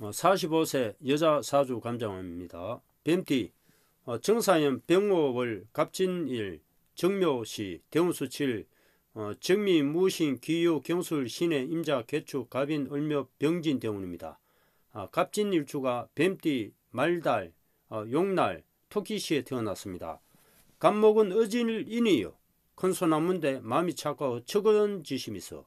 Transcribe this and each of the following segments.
45세 어, 여자 사주 감정원입니다 뱀띠 어, 정사연 병목을 갑진 일 정묘시 대운수 7 정미 무신 기요 경술 신의 임자 개축 갑인 을묘 병진 대운입니다. 갑진 아, 일주가 뱀띠 말달 어, 용날 토끼시에 태어났습니다. 갑목은 어진인이요. 큰소나무데 마음이 차가워 적은 지심이 있어.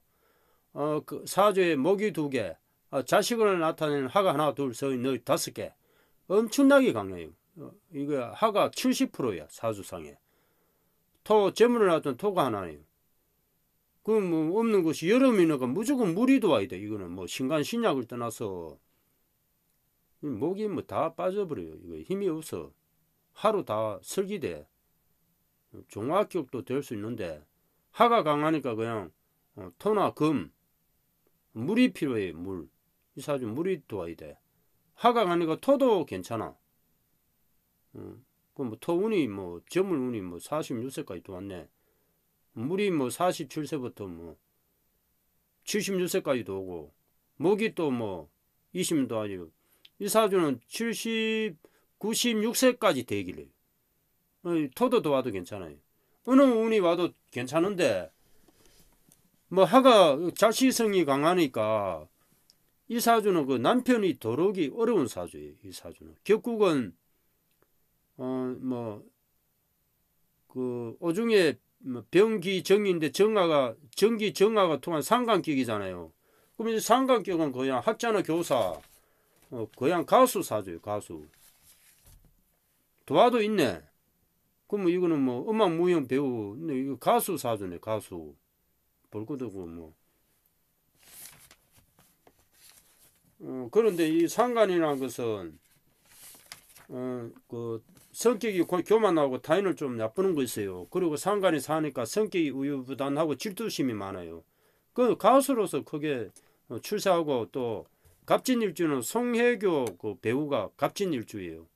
어, 그 사주에 목이 두 개, 어, 자식을 나타내는 화가 하나 둘 셋, 넷, 다섯 개 엄청나게 강해요. 어, 이거 화가 70%야 사주상에 토 재물을 나타낸 토가 하나예요. 그럼 뭐 없는 곳이 여름이니까 무조건 물이 도와야 돼. 이거는 뭐 신간 신약을 떠나서 목이 뭐 다 빠져버려요. 이거 힘이 없어. 하루 다 설기돼. 종합격도 될 수 있는데 화가 강하니까 그냥 어, 토나 금 물이 필요해 물. 이사주 물이 도와야 돼. 화가 가니까 토도 괜찮아. 응. 그뭐 토운이 뭐점물 운이 뭐 46세까지 뭐 도왔네. 물이 뭐 47세부터 뭐 76세까지도 오고 목이 또 뭐 20도 아니고 이사주는 70, 96세까지 되기를 토도 도와도 괜찮아요. 어느 운이 와도 괜찮은데 뭐 화가 자시성이 강하니까 이 사주는 그 남편이 더러기 어려운 사주예요. 이 사주는 격국은 어 뭐 그 오중에 뭐 병기 정인데 정화가 정기 정화가 통한 상관격이잖아요. 그럼 이 상관격은 그냥 학자나 교사, 어, 그냥 가수 사줘요. 가수. 도화도 있네. 그럼 이거는 뭐 음악 무용 배우, 네, 이거 가수 사주네. 가수. 볼 것도 없고 뭐 어, 그런데 이상관이라는 것은 어, 그 성격이 교만하고 타인을 좀 나쁘는 거 있어요. 그리고 상간이 사니까 성격이 우유부단하고 질투심이 많아요. 그 가수로서 크게 어, 출세하고 또 갑진일주는 송혜교 그 배우가 갑진일주예요.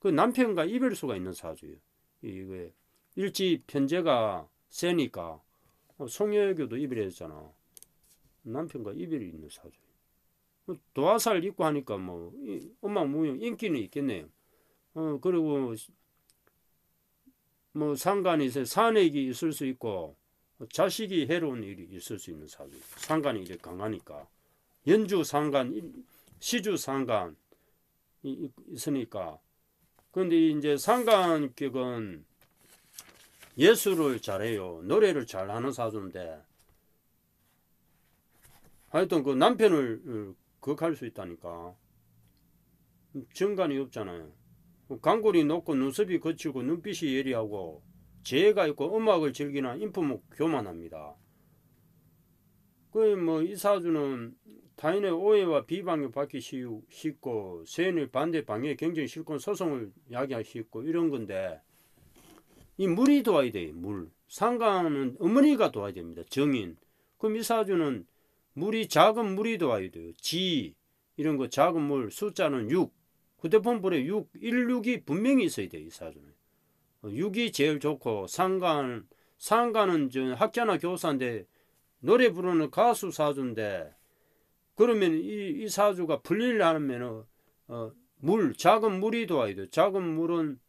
그 남편과 이별수가 있는 사주예요. 이게 일지 편제가 세니까 어, 송혜교도 이별했잖아. 남편과 이별이 있는 사주. 뭐 도화살 입고 하니까 뭐 엄마 무용 인기는 있겠네요. 어 그리고 뭐 상관이 있어 산액 있을 수 있고 자식이 해로운 일이 있을 수 있는 사주. 상관이 이제 강하니까 연주 상관, 시주 상관 있으니까. 그데 이제 상관격은 예술을 잘해요. 노래를 잘하는 사주인데 하여튼 그 남편을 극할 수 있다니까. 정관이 없잖아요. 강골이 높고 눈썹이 거칠고 눈빛이 예리하고 재해가 있고 음악을 즐기나 인품은 교만합니다. 그 뭐 이사주는 타인의 오해와 비방을 받기 쉽고 세인의 반대 방해 경쟁 실권 소송을 야기하기 쉽고 이런 건데 이 물이 도와야 돼요. 물. 상관은 어머니가 도와야 됩니다. 정인. 그럼 이사주는 물이 작은 물이도 아야 돼요. 지 이런 거 작은 물 숫자는 6. 휴대본 볼에 6, 1, 6이 분명히 있어야 돼요. 이 사전에. 6이 어, 제일 좋고 상관 상관은 저 학자나 교사인데 노래 부르는 가수 사주인데 그러면 이, 이 사주가 풀리를 하면 어, 어, 물 작은 물이 도와야 돼요. 작은 물은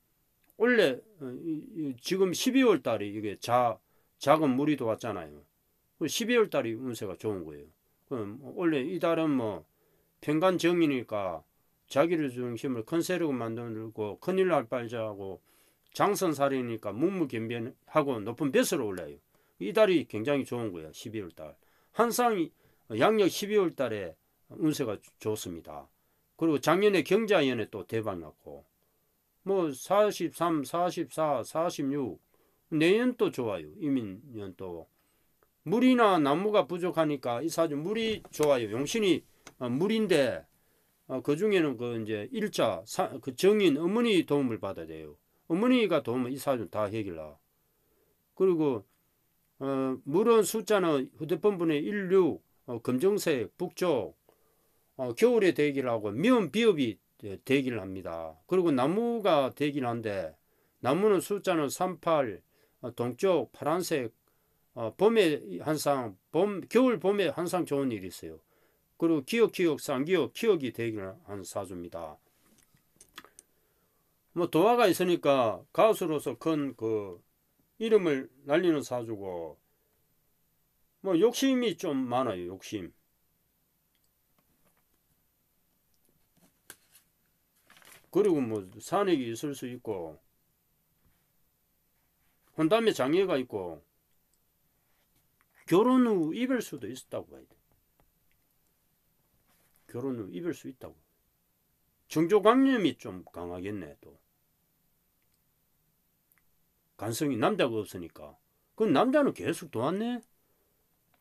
원래 어, 이, 이, 지금 12월 달에 이게 자 작은 물이 도왔잖아요. 12월 그 달이 운세가 좋은 거예요. 그럼 원래 이 달은 뭐 평간 정이니까 자기를 중심으로 큰 세력을 만들고 큰일 날발자고 장선살이니까 묵묵견변하고 높은 벼슬로 올라요. 이 달이 굉장히 좋은 거예요. 12월 달. 항상 양력 12월 달에 운세가 좋습니다. 그리고 작년에 경자연에 또 대박 났고 뭐 43, 44, 46 내년 또 좋아요. 이민년 또 물이나 나무가 부족하니까 이 사주 물이 좋아요. 용신이 어, 물인데 어, 그 중에는 그 이제 일자 사, 그 정인 어머니 도움을 받아야 돼요. 어머니가 도움을 이 사주 다 해결라. 그리고 어, 물은 숫자는 휴대폰 분의 16, 어, 검정색, 북쪽, 어, 겨울에 대기를 하고 미음 비읍이 대기를 합니다. 그리고 나무가 대기를 한데 나무는 숫자는 38, 어, 동쪽 파란색, 어, 봄에 항상 봄 겨울 봄에 항상 좋은 일이 있어요. 그리고 기억 기억 상기억 기억이 되기를 한 사주입니다. 뭐 도화가 있으니까 가수로서 큰 그 이름을 날리는 사주고 뭐 욕심이 좀 많아요 욕심. 그리고 뭐 산액이 있을 수 있고 혼담의 장애가 있고 결혼 후 입을 수도 있었다고 봐야 돼. 결혼 후 입을 수 있다고. 정조관념이 좀 강하겠네 또. 간성이 남자가 없으니까. 그 남자는 계속 도왔네.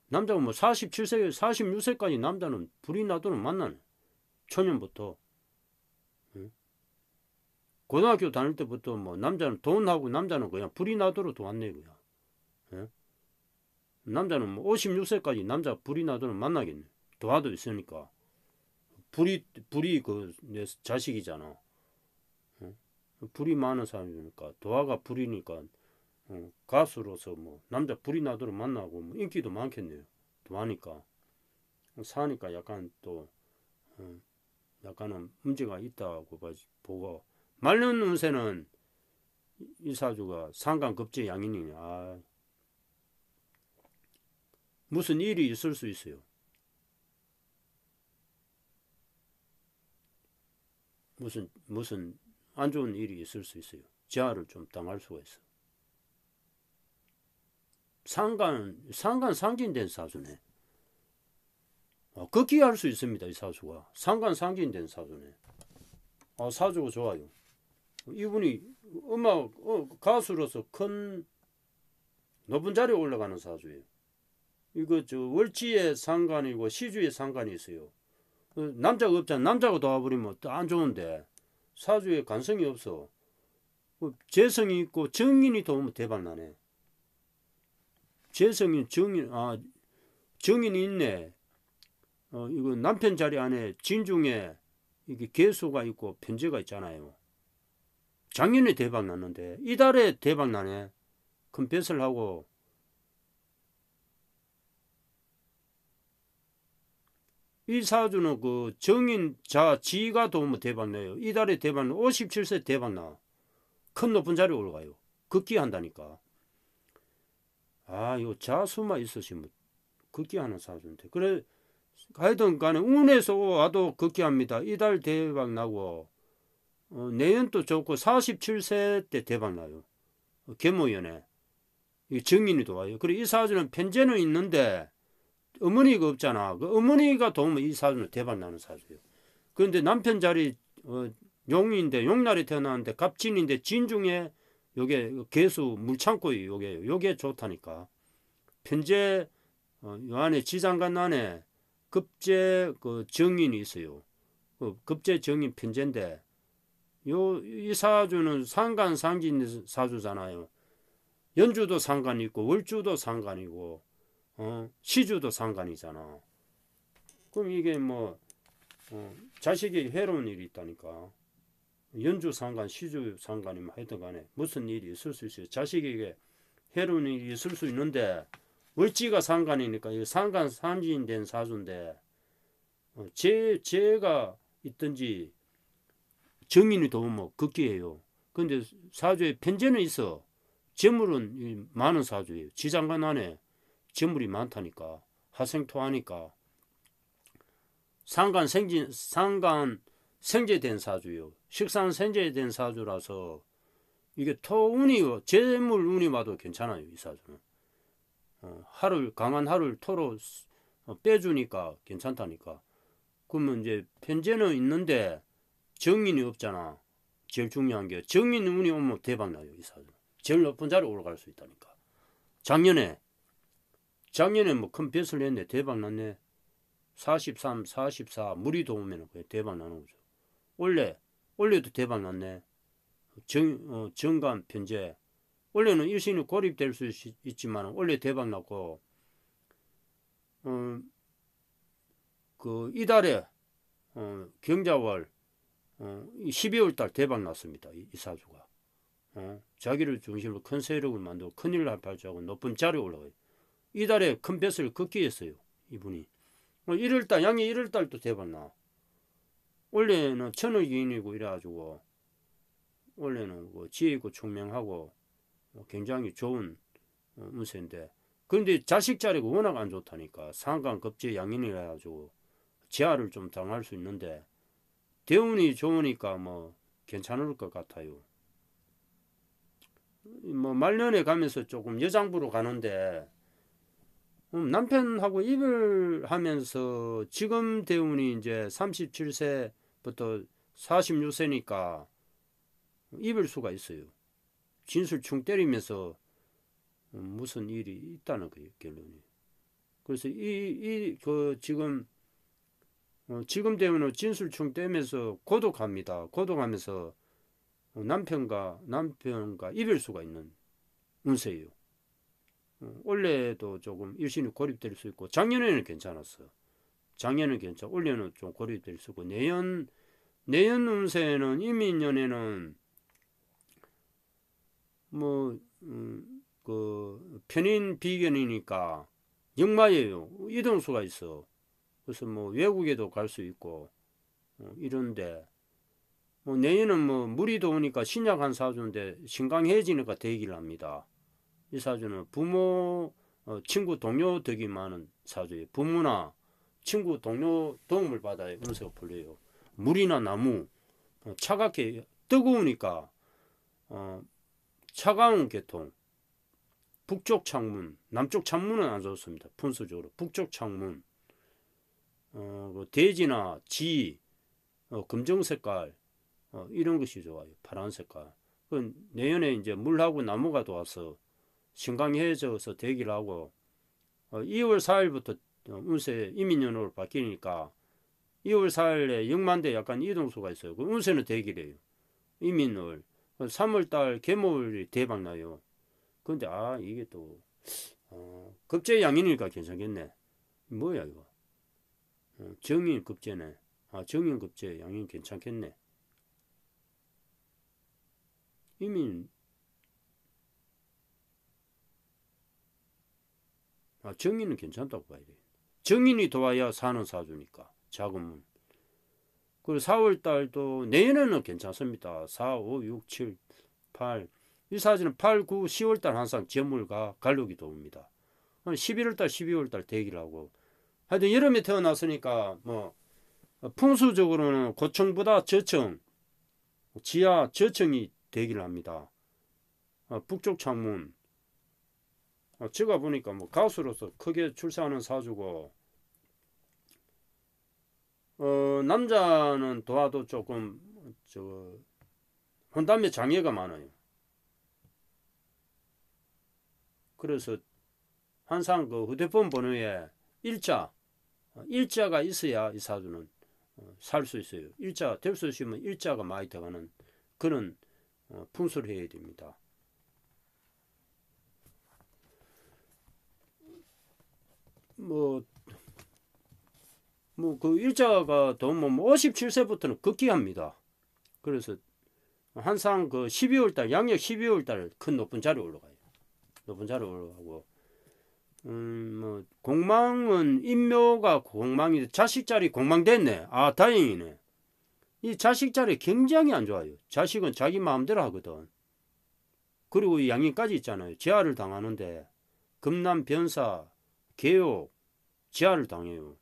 남자가 뭐 47세, 46세까지 남자는 불이 나도록 만나네. 초년부터. 응? 고등학교 다닐 때부터 뭐 남자는 돈하고 남자는 그냥 불이 나도록 도왔네 그냥. 응? 남자는 56세까지 뭐 남자 불이 나도는 만나겠네. 도화도 있으니까. 불이, 불이 그내 자식이잖아. 불이 많은 사람이니까. 도화가 불이니까 어, 가수로서 뭐 남자 불이 나도록 만나고 뭐 인기도 많겠네요. 도화니까. 사니까 약간 또 어, 약간은 문제가 있다고 보고 말년 운세는 이사주가 상관급제 양인이냐. 아, 무슨 일이 있을 수 있어요. 무슨 무슨 안 좋은 일이 있을 수 있어요. 지하를 좀 당할 수가 있어. 상간 상간 상진된 사수네. 어, 극기할 수 있습니다. 이 사수가 상간 상진된 사수네. 어, 사주가 좋아요. 이분이 음악 어, 가수로서 큰 높은 자리에 올라가는 사주예요. 이거 저 월지의 상관이고 시주의 상관이 있어요. 그 남자가 없잖아. 남자가 도와버리면 또 안 좋은데 사주에 관성이 없어. 그 재성이 있고 정인이 도우면 대박 나네. 재성이 정인 아 정인이 있네. 어 이거 남편 자리 안에 진중에 이게 개수가 있고 편제가 있잖아요. 작년에 대박 났는데 이달에 대박 나네. 큰 뱃을 하고 이 사주는 그 정인 자 지가 도움을 대박 내요. 이달에 대박 57세 대박 나. 큰 높은 자리에 올라가요. 극기한다니까. 아, 요 자수만 있으시면 극기하는 사주인데. 그래 하여튼 간에 운에서 와도 극기합니다. 이달 대박 나고 어, 내년도 좋고 47세 때 대박 나요. 어, 개모연에 정인이 도와요. 그리고 이 사주는 편재는 있는데 어머니가 없잖아. 그 어머니가 도움을 이 사주는 대박 나는 사주예요. 그런데 남편 자리 어, 용인데 용날이 태어났는데 갑진인데 진중에 요게 개수 물창고에 요게 요게 좋다니까. 편제 어, 요 안에 지장간 안에 급제 그 정인이 있어요. 그 급제 정인 편제인데 요 이 사주는 상간 상진 사주잖아요. 연주도 상관이 있고 월주도 상관이고 어? 시주도 상관이잖아. 그럼 이게 뭐 어, 자식이 해로운 일이 있다니까. 연주 상관, 시주 상관이면 하여튼 간에 무슨 일이 있을 수 있어요. 자식에게 해로운 일이 있을 수 있는데 을지가 상관이니까 이 상관 상진된 사주인데 어, 제, 제가 있든지 정인이 도우면 뭐 극기예요. 근데 사주에 편제는 있어. 재물은 많은 사주예요. 지장관 안에 재물이 많다니까 화생토하니까 상간 생진 상간 생제된 사주요 식상 생제된 사주라서 이게 토운이 요 재물 운이 와도 괜찮아요 이 사주는 어, 하를 강한 하를 토로 어, 빼주니까 괜찮다니까 그러면 이제 편제는 있는데 정인이 없잖아 제일 중요한 게 정인 운이 오면 대박 나요 이 사주 제일 높은 자리 올라갈 수 있다니까 작년에 작년에 뭐큰 벼슬 했네 대박 났네. 43, 44 물이 도우면 거의 대박 나는 거죠. 원래 원래도 대박 났네. 정 어, 정관 편제 원래는 일신이 고립될 수 있, 지만 원래 대박 났고 어, 그 이달에 어, 경자월 어, 12월 달 대박 났습니다. 이, 이 사주가. 어, 자기를 중심으로 큰 세력을 만들고 큰일을 발자하고 높은 자리에 올라가요. 이달에 큰 뱃을 걷기 했어요. 이분이. 1월달, 어, 양이 1월달도 돼봤나. 원래는 천의기인이고 이래가지고, 원래는 뭐 지혜 있고 총명하고, 뭐 굉장히 좋은 운세인데, 어, 그런데 자식 자리가 워낙 안 좋다니까, 상강 급제 양인이라 가지고, 제아를 좀 당할 수 있는데, 대운이 좋으니까 뭐, 괜찮을 것 같아요. 뭐, 말년에 가면서 조금 여장부로 가는데, 음, 남편하고 입을 하면서 지금 대운이 이제 37세부터 46세니까 입을 수가 있어요. 진술충 때리면서 음, 무슨 일이 있다는 거예요, 결론이. 그래서 이, 이, 그, 지금, 어, 지금 되면 진술충 때면서 고독합니다. 고독하면서 남편과, 남편과 입을 수가 있는 운세예요. 올해도 어, 조금 일신이 고립될 수 있고 작년에는 괜찮았어요. 작년은 괜찮, 올해는 좀 고립될 수 있고 내년 내년 운세는 이민년에는 뭐그 음, 그 편인 비견이니까 역마예요. 이동수가 있어. 그래서 뭐 외국에도 갈 수 있고 어, 이런데 뭐 내년은 뭐 물이 도우니까 신약 한 사주인데 신강해지니까 대기를 합니다. 이 사주는 부모, 어, 친구, 동료 덕이 많은 사주예요. 부모나 친구, 동료 도움을 받아야 운세가 풀려요. 물이나 나무, 어, 차갑게 뜨거우니까 어, 차가운 계통, 북쪽 창문, 남쪽 창문은 안 좋습니다. 분수적으로 북쪽 창문, 어, 그 돼지나 지, 어, 검정 색깔 어, 이런 것이 좋아요. 파란 색깔. 그 내년에 이제 물하고 나무가 도와서 신강해져서 대기를 하고 2월 어, 4일부터 어, 운세 이민년으로 바뀌니까 2월 4일에 영만대 약간 이동수가 있어요. 그 운세는 대기래요. 이민월. 3월달 어, 개몰이 대박 나요. 근데 아 이게 또 어, 급제 양인일까 괜찮겠네. 뭐야 이거? 어, 정인 급제네. 아 정인 급제 양인 괜찮겠네. 이민 아, 정인은 괜찮다고 봐야 돼. 정인이 도와야 사는 사주니까 자금은. 그리고 4월 달도 내년에는 괜찮습니다. 4, 5, 6, 7, 8. 이 사진은 8, 9, 10월 달 항상 재물과 갈록이 도웁니다. 11월 달, 12월 달 대기를 하고 하여튼 여름에 태어났으니까 뭐 풍수적으로는 고층보다 저층, 지하 저층이 대기를 합니다. 어, 북쪽 창문, 제가 어, 보니까 뭐 가수로서 크게 출세하는 사주고 어, 남자는 도와도 조금 저 혼담의 장애가 많아요. 그래서 항상 그 휴대폰 번호에 일자 일자가 있어야 이 사주는 어, 살수 있어요. 일자 될 수 있으면 일자가 많이 들어가는 그런 풍수를 어, 해야 됩니다. 뭐, 뭐, 그 일자가 더뭐 57세부터는 뭐 극기합니다. 그래서 항상 그 12월 달, 양력 12월 달큰 높은 자리에 올라가요. 높은 자리에 올라가고. 음, 뭐, 공망은 인묘가 공망이, 자식 자리 공망됐네. 아, 다행이네. 이 자식 자리 굉장히 안 좋아요. 자식은 자기 마음대로 하거든. 그리고 양이까지 있잖아요. 재활을 당하는데, 금남 변사, 개욕, 지하를 당해요.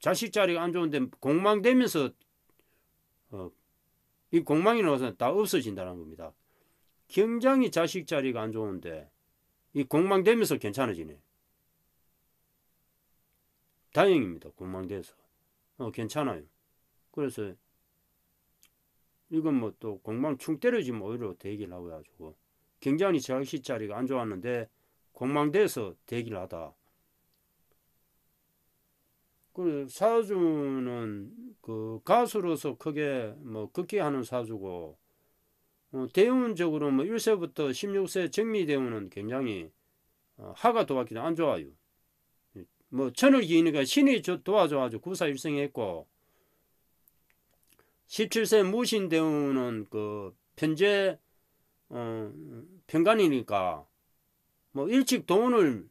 자식 자리가 안 좋은데 공망되면서 어, 이 공망이 나와서 다 없어진다는 겁니다. 굉장히 자식 자리가 안 좋은데 이 공망되면서 괜찮아지네. 다행입니다. 공망돼서. 어, 괜찮아요. 그래서 이건 뭐 또 공망충 때려지면 오히려 뭐 대기를 하고 해가지고 굉장히 자식 자리가 안 좋았는데 공망돼서 대기를 하다. 그 사주는 그 가수로서 크게 뭐 극기하는 사주고 어, 대운적으로 뭐 1세부터 16세 정미대운은 굉장히 어, 하가 도왔기도 안 좋아요. 뭐 천을 기니까 신이 도와줘가지고 구사일생했고 17세 무신대운은 그 편제 어, 편간이니까 뭐 일찍 돈을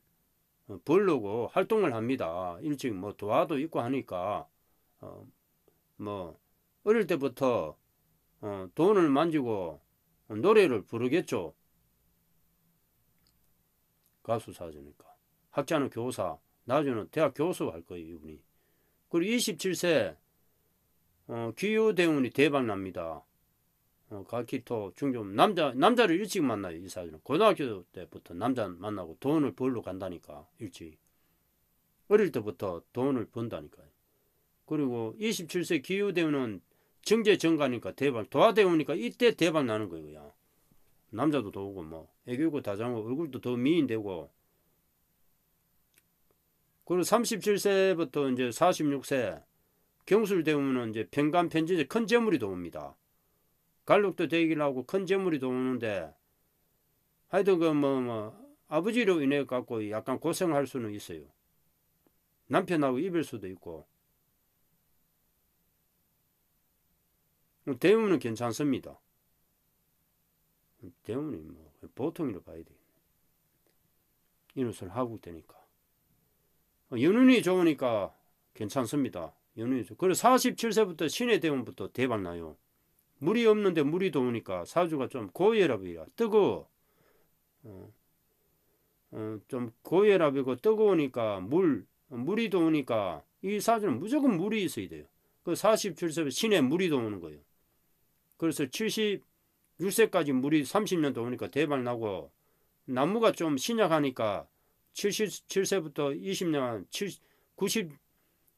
벌르고 어, 활동을 합니다. 일찍 뭐 도화도 있고 하니까 어, 뭐 어릴 때부터 어, 돈을 만지고 노래를 부르겠죠. 가수 사주니까 학자는 교사, 나중에는 대학 교수 할 거예요 이분이. 그리고 27세 어, 기후대운이 대박 납니다. 어, 가키토 중점 남자 남자를 일찍 만나요 이 사람은 고등학교 때부터 남자 만나고 돈을 벌러 간다니까 일찍 어릴 때부터 돈을 번다니까요 그리고 27세 기후대우는 정제정가니까 대박 도화대우니까 이때 대박 나는 거예요 남자도 도우고 뭐 애교고 다장고 얼굴도 더 미인되고 그리고 37세부터 이제 46세 경술대우는 이제 평간 편지제 큰 재물이 도옵니다 갈록도 되긴 하고 큰 재물이 도오는데 하여튼 그뭐 뭐, 아버지로 인해 갖고 약간 고생할 수는 있어요. 남편하고 입을 수도 있고 대우는 괜찮습니다. 대우는 뭐 보통으로 봐야 되겠네. 이웃을 하고 되니까 연운이 좋으니까 괜찮습니다. 연운이 좋. 그리고 47세부터 신의 대운부터 대박 나요. 물이 없는데 물이 도우니까 사주가 좀 고혈압이라 뜨거워. 어, 어, 좀 고혈압이고 뜨거우니까 물 물이 도우니까 이 사주는 무조건 물이 있어야 돼요. 그 47세에 신에 물이 도우는 거예요. 그래서 76세까지 물이 30년 도우니까 대박 나고 나무가 좀 신약하니까 77세부터 20년 70, 97세까지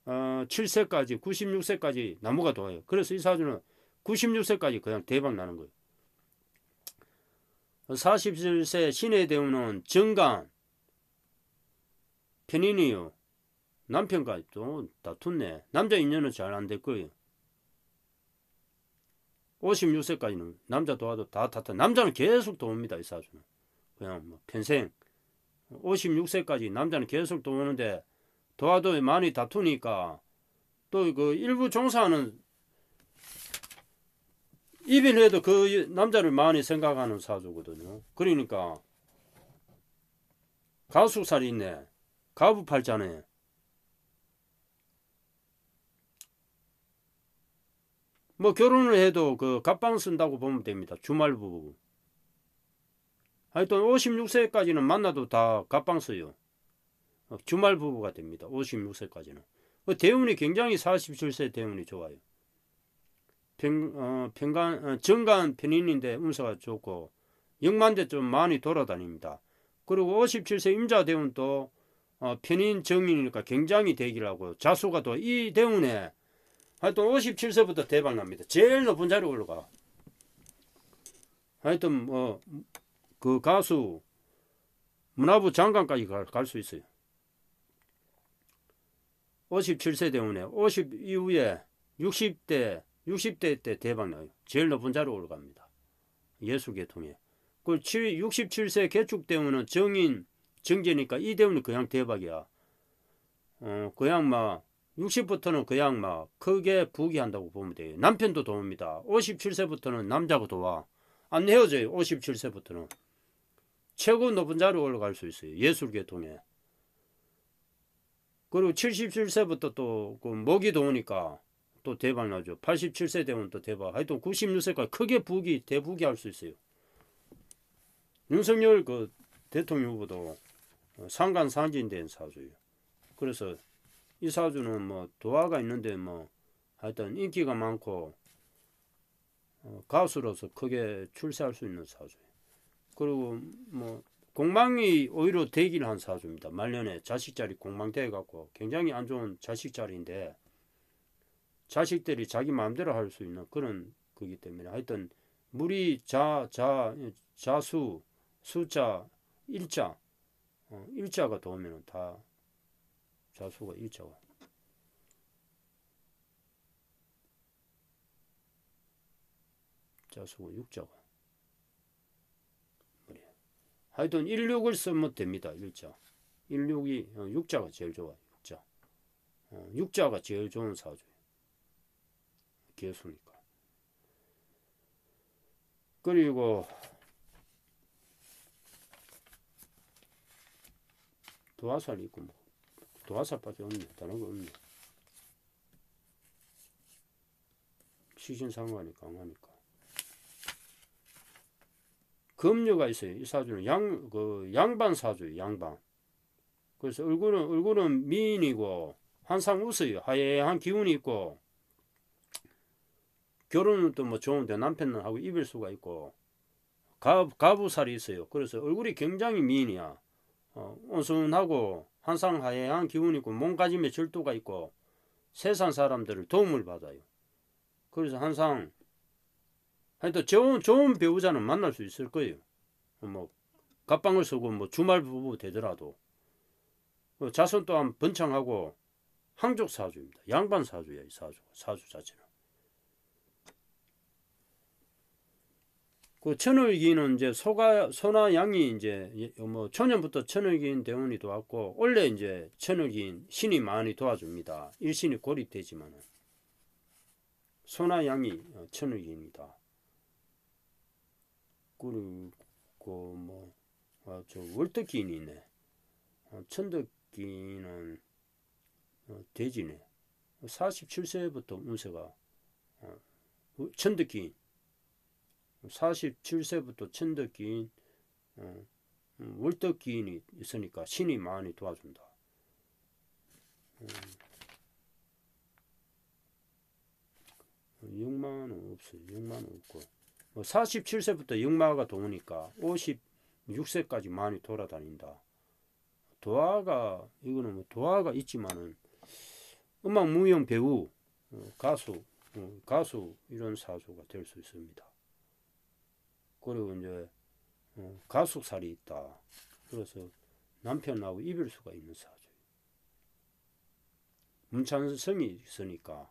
어, 96세까지 나무가 도와요. 그래서 이 사주는 96세까지 그냥 대박 나는 거예요. 47세 신의 대우는 정강, 편인이요. 남편까지 또 다퉜네. 남자 인연은 잘 안됐고요 56세까지는 남자 도와도 다 다퉜. 남자는 계속 도웁니다. 이 사주는. 그냥 뭐 평생. 56세까지 남자는 계속 도우는데 도와도 많이 다투니까 또 그 일부 종사하는 입을 해도 그 남자를 많이 생각하는 사주거든요. 그러니까 가수살이 있네. 가부팔자네. 뭐 결혼을 해도 그 갑방 쓴다고 보면 됩니다. 주말 부부. 하여튼 56세까지는 만나도 다 갑방 써요. 주말 부부가 됩니다. 56세까지는. 그 대운이 굉장히 47세 대운이 좋아요. 평, 어, 병간, 어, 정간 편인인데 운세가 좋고 영만대 좀 많이 돌아다닙니다. 그리고 57세 임자대운 또 어, 편인 정인이니까 굉장히 대기라고 자수가 또 이 대운에 하여튼 57세부터 대박납니다. 제일 높은 자리로 올라가. 하여튼 뭐 그 가수 문화부 장관까지 갈 수 있어요. 57세 대운에 50 이후에 60대 60대 때 대박 나요. 제일 높은 자로 올라갑니다. 예수계 통해. 그 67세 개축 때문에 정인 정제니까 이 대우는 그냥 대박이야. 어, 그냥 막 60부터는 그냥 막 크게 부귀한다고 보면 돼요. 남편도 도웁니다. 57세부터는 남자고 도와. 안 헤어져요. 57세부터는. 최고 높은 자로 올라갈 수 있어요. 예술계 통해. 그리고 77세부터 또 그 목이 도우니까 또 대박 나죠. 87세 되면 또 대박. 하여튼 96세까지 크게 부기 대부기 할 수 있어요. 윤석열 그 대통령 후보도 어, 상간 상진된 사주예요. 그래서 이 사주는 뭐 도화가 있는데 뭐 하여튼 인기가 많고 어, 가수로서 크게 출세할 수 있는 사주예요. 그리고 뭐 공망이 오히려 대기를 한 사주입니다. 말년에 자식 자리 공망돼 갖고 굉장히 안 좋은 자식 자리인데 자식들이 자기 마음대로 할 수 있는 그런 거기 때문에 하여튼 물이 자, 자, 자수, 수자, 일자, 어, 일자가 도우면 다 자수가 일자가. 자수가 육자가 그래. 하여튼 16을 쓰면 됩니다. 일자 16이 어, 6자가 제일 좋아. 6자. 어, 6자가 제일 좋은 사주. 없겠니까 그리고 도화살 있고 뭐 도화살밖에 없네 다른 거 없네 시신상관이 강하니까 급류가 있어요 이 사주는 양 그 양반 사주예요 양반 그래서 얼굴은 얼굴은 미인이고 항상 웃어요 하얀 기운이 있고 결혼은 또 뭐 좋은데 남편은 하고 입을 수가 있고 가, 가부살이 있어요. 그래서 얼굴이 굉장히 미인이야. 어, 온순하고 항상 하얀 기운이 있고 몸가짐에 절도가 있고 세상 사람들을 도움을 받아요. 그래서 항상 하여튼 좋은 좋은 배우자는 만날 수 있을 거예요. 뭐 갑방을 쓰고 뭐 주말 부부 되더라도 뭐 자손 또한 번창하고 항족 사주입니다. 양반 사주예요. 사주 사주 자체는. 그 천을기는 이제 소가 소나 양이 이제 예, 뭐 초년부터 천을기인 대원이 도왔고 원래 이제 천을기인 신이 많이 도와줍니다. 일신이 고립되지만 소나 양이 어, 천을기입니다. 그리고 뭐 아, 어, 월덕기인이 네 어, 천덕기는 돼지네. 47세부터 운세가 천덕기인 47세부터 천덕기인 어, 음, 월덕기인이 있으니까 신이 많이 도와준다. 6만원 음. 없어요. 6만원 없고 47세부터 뭐 역마가 도우니까 56세까지 많이 돌아다닌다. 도화가 이거는 뭐 도화가 있지만은 음악 무용 배우 어, 가수 어, 가수 이런 사조가 될 수 있습니다. 그리고 이제 어, 가숙살이 있다. 그래서 남편하고 입을 수가 있는 사주. 문찬성이 있으니까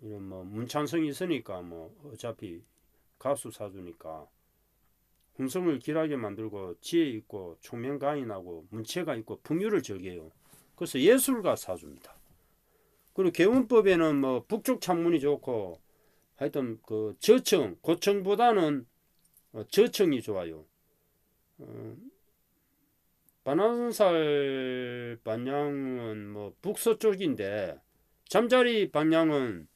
이런 뭐 문찬성이 있으니까 뭐 어차피 가수 사주니까 h 성을 길하게 만들고 지혜 있고 총명가인하고 문체가 있고 풍요를 즐겨요. 그래서 예술가 사주입니다. 그리고 개운법에는 뭐 북쪽 창문이 좋고 하여튼 그 저층 고층보다는 어, 저층이 좋아요. 어, 반환살 방향은 뭐 북서쪽인데 잠자리 방향은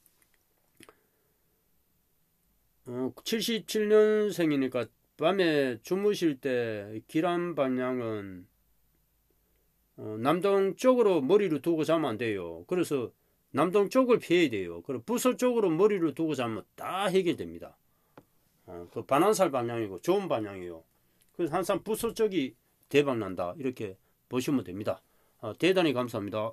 어, 77년생이니까 밤에 주무실 때 기란 방향은 어, 남동쪽으로 머리를 두고 자면 안 돼요. 그래서 남동쪽을 피해야 돼요. 그리고 부서쪽으로 머리를 두고 자면 다 해결됩니다. 어, 그 반환살 반향이고 좋은 반향이에요. 그래서 항상 부서 쪽이 대박 난다 이렇게 보시면 됩니다. 어, 대단히 감사합니다.